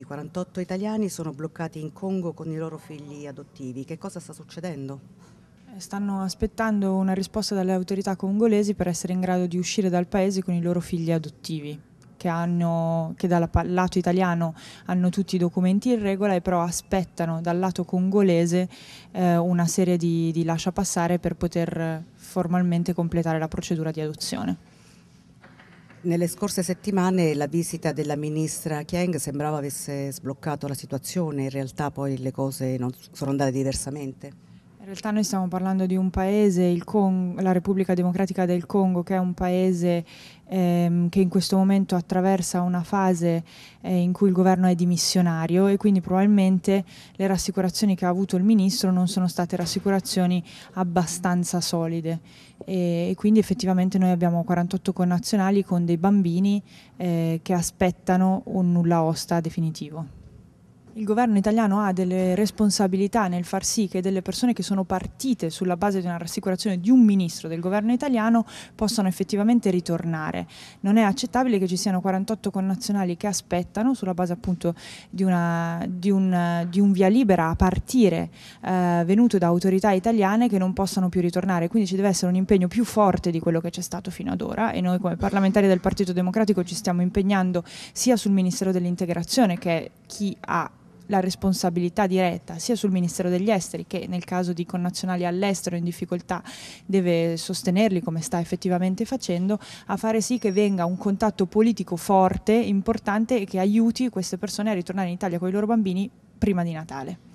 I 48 italiani sono bloccati in Congo con i loro figli adottivi. Che cosa sta succedendo? Eh, stanno aspettando una risposta dalle autorità congolesi per essere in grado di uscire dal paese con i loro figli adottivi, che, hanno, che dal lato italiano hanno tutti i documenti in regola e però aspettano dal lato congolese eh, una serie di, di lascia passare per poter eh, formalmente completare la procedura di adozione. Nelle scorse settimane la visita della ministra Chiang sembrava avesse sbloccato la situazione, in realtà poi le cose non sono andate diversamente. In realtà noi stiamo parlando di un paese, Congo, la Repubblica Democratica del Congo, che è un paese ehm, che in questo momento attraversa una fase eh, in cui il governo è dimissionario e quindi probabilmente le rassicurazioni che ha avuto il ministro non sono state rassicurazioni abbastanza solide. E, e quindi effettivamente noi abbiamo 48 connazionali con dei bambini eh, che aspettano un nulla osta definitivo. Il governo italiano ha delle responsabilità nel far sì che delle persone che sono partite sulla base di una rassicurazione di un ministro del governo italiano possano effettivamente ritornare. Non è accettabile che ci siano 48 connazionali che aspettano sulla base appunto di, una, di, un, di un, via libera a partire eh, venuto da autorità italiane che non possano più ritornare. Quindi ci deve essere un impegno più forte di quello che c'è stato fino ad ora e noi come parlamentari del Partito Democratico ci stiamo impegnando sia sul Ministero dell'Integrazione che chi ha la responsabilità diretta sia sul Ministero degli Esteri che nel caso di connazionali all'estero in difficoltà deve sostenerli come sta effettivamente facendo, a fare sì che venga un contatto politico forte, importante e che aiuti queste persone a ritornare in Italia con i loro bambini prima di Natale.